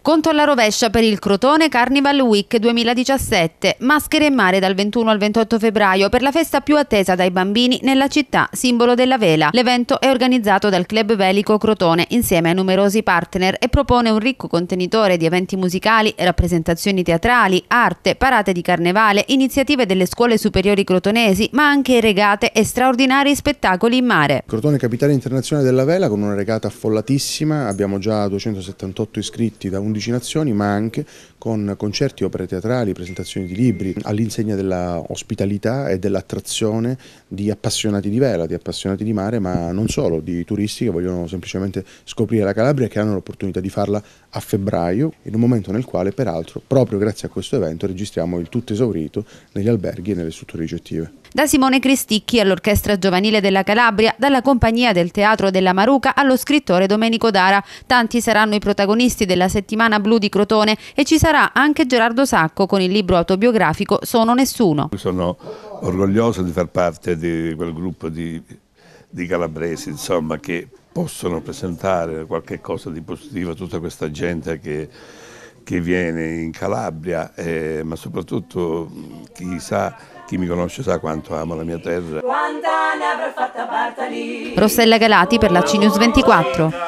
Conto alla rovescia per il Crotone Carnival Week 2017. Maschere in mare dal 21 al 28 febbraio per la festa più attesa dai bambini nella città, simbolo della vela. L'evento è organizzato dal Club Velico Crotone insieme a numerosi partner e propone un ricco contenitore di eventi musicali, rappresentazioni teatrali, arte, parate di carnevale, iniziative delle scuole superiori crotonesi, ma anche regate e straordinari spettacoli in mare. Crotone capitale internazionale della vela con una regata affollatissima, abbiamo già 278 iscritti da 11 12 nazioni, ma anche con concerti, opere teatrali, presentazioni di libri, all'insegna della ospitalità e dell'attrazione di appassionati di vela, di appassionati di mare, ma non solo, di turisti che vogliono semplicemente scoprire la Calabria e che hanno l'opportunità di farla a febbraio, in un momento nel quale peraltro, proprio grazie a questo evento, registriamo il tutto esaurito negli alberghi e nelle strutture ricettive. Da Simone Cristicchi all'Orchestra Giovanile della Calabria, dalla compagnia del Teatro della Maruca allo scrittore Domenico Dara. Tanti saranno i protagonisti della settimana blu di Crotone e ci sarà anche Gerardo Sacco con il libro autobiografico Sono Nessuno. Sono orgoglioso di far parte di quel gruppo di, di calabresi insomma, che possono presentare qualche cosa di positivo a tutta questa gente che che viene in Calabria, eh, ma soprattutto mm, chi, sa, chi mi conosce sa quanto amo la mia terra. Rossella Galati per la Cinius 24.